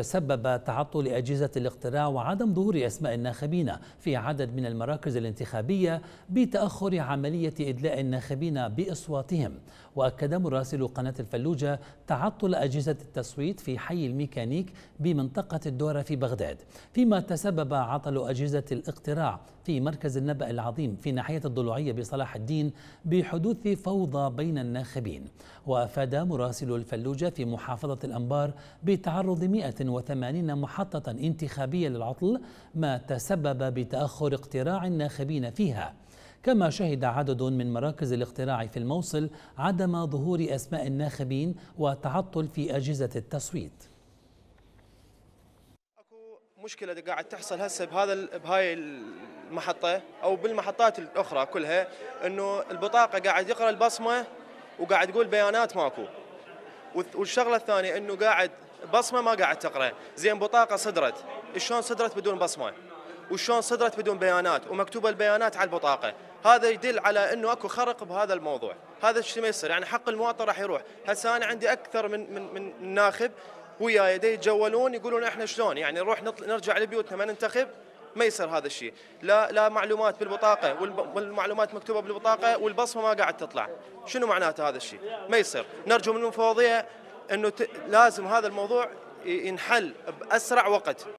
تسبب تعطل أجهزة الاقتراع وعدم ظهور أسماء الناخبين في عدد من المراكز الانتخابية بتأخر عملية إدلاء الناخبين بأصواتهم وأكد مراسل قناة الفلوجة تعطل أجهزة التصويت في حي الميكانيك بمنطقة الدورة في بغداد فيما تسبب عطل أجهزة الاقتراع في مركز النبأ العظيم في ناحية الضلوعية بصلاح الدين بحدوث فوضى بين الناخبين وأفاد مراسل الفلوجة في محافظة الأنبار بتعرض 100 186 محطة انتخابية للعطل ما تسبب بتأخر اقتراع الناخبين فيها كما شهد عدد من مراكز الاقتراع في الموصل عدم ظهور أسماء الناخبين وتعطل في أجهزة التصويت مشكله قاعد تحصل هسه بهذا بهاي المحطه او بالمحطات الاخرى كلها انه البطاقه قاعد يقرا البصمه وقاعد يقول بيانات ماكو والشغله الثانيه انه قاعد بصمه ما قاعد تقرا زين بطاقه صدرت شلون صدرت بدون بصمه وشلون صدرت بدون بيانات ومكتوبه البيانات على البطاقه هذا يدل على انه اكو خرق بهذا الموضوع هذا الشيء ما يصير يعني حق المواطن راح يروح هسه انا عندي اكثر من من من ناخب وياي يتجولون يقولون احنا شلون يعني نروح نرجع لبيوتنا ما ننتخب ما يصير هذا الشيء لا لا معلومات بالبطاقه والمعلومات مكتوبه بالبطاقه والبصمه ما قاعد تطلع شنو معناته هذا الشيء ما يصير نرجو من المفوضيه انه ت... لازم هذا الموضوع ينحل باسرع وقت